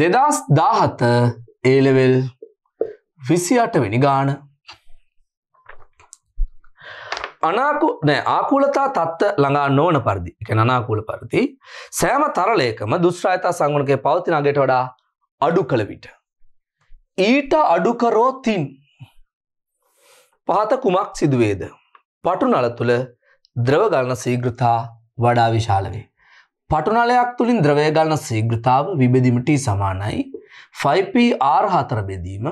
දෙදස් දාහත ඒලෙවෙල් විසි අටවෙනි ගාන අනාකු නෑ ආකූලතා තත්ත ළඟා නෝන පරිදි එක නනාකූල පරිදි සෑම තරලයකම දුස්්‍රායතා සංගුණකය පවතින අගෙට වඩා අඩු කළ විට. ඊට අඩුකරෝ තින් පහත කුමක් සිදුවේද. පටු නල තුළ ද්‍රවගලන සීගෘතා වඩා විශාලවේ. පටුනලයක් තුළින් ද්‍රවය ගන්න සීග්‍රතාව විබෙදීමට සමානයි 5PR හතර බෙදීම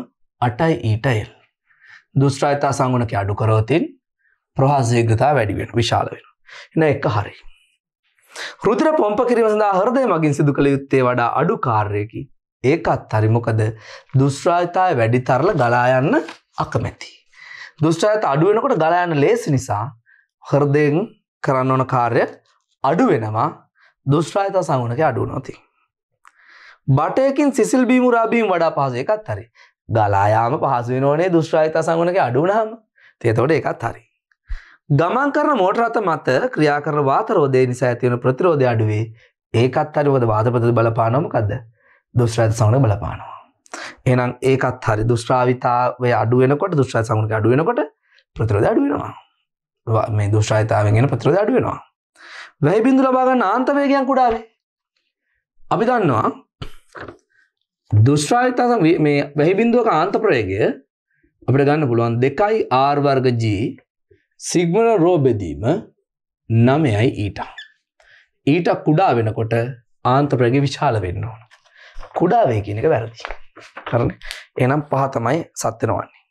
අටයි ඊටල්. දුෂ්ට්‍රයිතා සංගුණක අඩු කරවතින් ප්‍රහාසීග්‍රතා වැඩි වෙන විශාල වෙන. එන එක හරි. රුතිර පොම්ප කිරීම සඳහා හරදය මගින් සිදු කළ යුත්තේ වඩා අඩු කාර්යකි ඒකත් හරිමොකද දුෂ්ට්‍රායතාය වැඩි තරල ගලායන්න අකමැති. දුෂ්ටායත අඩුවෙනකොට ගලායන්න ලේසි නිසා හරදයෙන් කරන්න ඕන කාර්ය අඩු වෙනවා දුෂ්්‍රායත සංගුණක අඩු නොති. බටයකින් සිසිල් බීමුරාබීම් වඩා පහස එකත් හරි ගලායාම පහසුවනෝනේ දුෂ්්‍රායත සංගුණක අඩුනාම තේතවට එකත් හරි. ගමන් කරන මෝටරත මත ක්‍රියාකර වාතරෝදය නිසා ඇතිවන ප්‍රතිරෝධය අඩුවේ ඒකත් හරිවද වාදපත බලපානොමකක්ද දුෂ්්‍රායත සංගුණ බලපානවා. එනම් ඒකත් හරි දුෂ්්‍රාවිතාවය අඩුවෙනකොට දුෂ්්‍රා සංගුණක අඩුවෙනකොට ප්‍රතිරෝධ අඩුවෙනවා. මේ දුෂ්්‍රායිතාවෙන් ගෙන ප්‍රතිරෝධ අඩුවෙනවා. වැයිබිඳු ලබාගන්න ආන්තවේගයන් කුඩාවේ අපි දන්නවා දුෂ්්‍රායතා මේ වැහිබින්දුවක ආන්ත ප්‍රවේගය අපිට ගන්න පුළුවන් දෙකයි ආර් වර්ග G සිග්මන රෝ බෙදීම 9යි ඊටා. ඊටා කුඩා වෙනකොට ආන්ත ප්‍රවේගය විශාල වෙන්න ඕන. කුඩා වේ කියන එක වැරදි. හරිනේ. එහෙනම් පහ තමයි සත් වෙනවන්නේ.